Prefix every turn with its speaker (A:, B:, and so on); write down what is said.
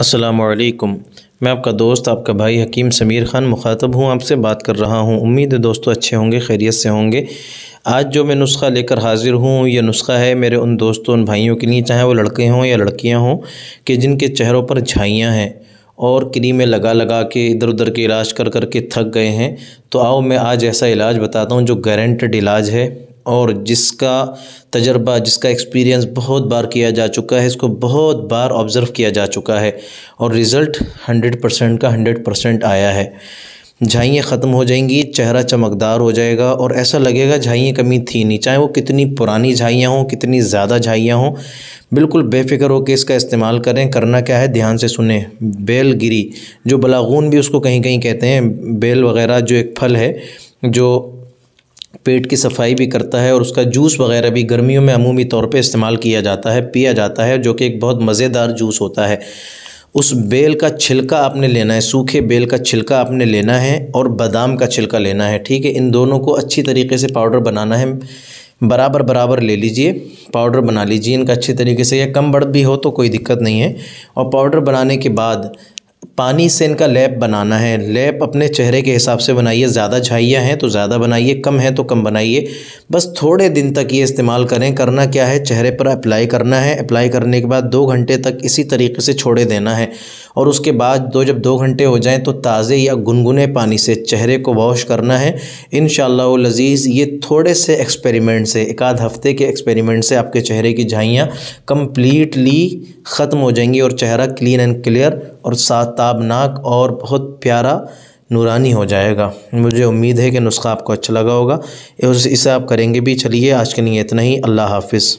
A: असलकम मैं आपका दोस्त आपका भाई हकीम समीर ख़ान मुखातब हूँ आपसे बात कर रहा हूँ उम्मीद है दोस्तों अच्छे होंगे खैरियत से होंगे आज जो मैं नुस्खा लेकर हाज़िर हूँ यह नुस्खा है मेरे उन दोस्तों उन भाइयों के लिए चाहे वो लड़के हों या लड़कियाँ हों कि जिनके चेहरों पर झाइयाँ हैं और क्रीमें लगा लगा के इधर उधर के इलाज कर कर के थक गए हैं तो आओ मैं आज ऐसा इलाज बताता हूँ जो गारंटेड इलाज है और जिसका तजर्बा जिसका एक्सपीरियंस बहुत बार किया जा चुका है इसको बहुत बार ऑब्ज़र्व किया जा चुका है और रिज़ल्ट हंड्रेड परसेंट का हंड्रेड परसेंट आया है झाइयाँ ख़त्म हो जाएंगी चेहरा चमकदार हो जाएगा और ऐसा लगेगा झाइयाँ कमी थी नहीं चाहे वो कितनी पुरानी झाइयाँ हों कितनी ज़्यादा झाइयाँ हों बिल्कुल बेफिक्र होकर इसका इस्तेमाल करें करना क्या है ध्यान से सुने बेलगिरी जो बलागून भी उसको कहीं कहीं कहते हैं बेल वगैरह जो एक फल है जो पेट की सफाई भी करता है और उसका जूस वगैरह भी गर्मियों में अमूमी तौर पे इस्तेमाल किया जाता है पिया जाता है जो कि एक बहुत मज़ेदार जूस होता है उस बेल का छिलका आपने लेना है सूखे बेल का छिलका आपने लेना है और बादाम का छिलका लेना है ठीक है इन दोनों को अच्छी तरीके से पाउडर बनाना है बराबर बराबर ले लीजिए पाउडर बना लीजिए इनका अच्छे तरीके से या कम बढ़त भी हो तो कोई दिक्कत नहीं है और पाउडर बनाने के बाद पानी से इनका लेप बनाना है लेप अपने चेहरे के हिसाब से बनाइए ज़्यादा झाइया हैं तो ज़्यादा बनाइए कम है तो कम बनाइए बस थोड़े दिन तक ये इस्तेमाल करें करना क्या है चेहरे पर अप्लाई करना है अप्लाई करने के बाद दो घंटे तक इसी तरीके से छोड़े देना है और उसके बाद दो जब दो घंटे हो जाएँ तो ताज़े या गुनगुने पानी से चेहरे को वॉश करना है इन लजीज़ ये थोड़े से एक्सपेरिमेंट से एक आध हफ्ते के एक्सपेरिमेंट से आपके चेहरे की झाइयाँ कम्प्लीटली ख़त्म हो जाएंगी और चेहरा क्लीन एंड क्लियर और साथ ताबनाक और बहुत प्यारा नूरानी हो जाएगा मुझे उम्मीद है कि नुस्खा आपको अच्छा लगा होगा इसे आप करेंगे भी चलिए आज के लिए इतना ही अल्लाह हाफिज़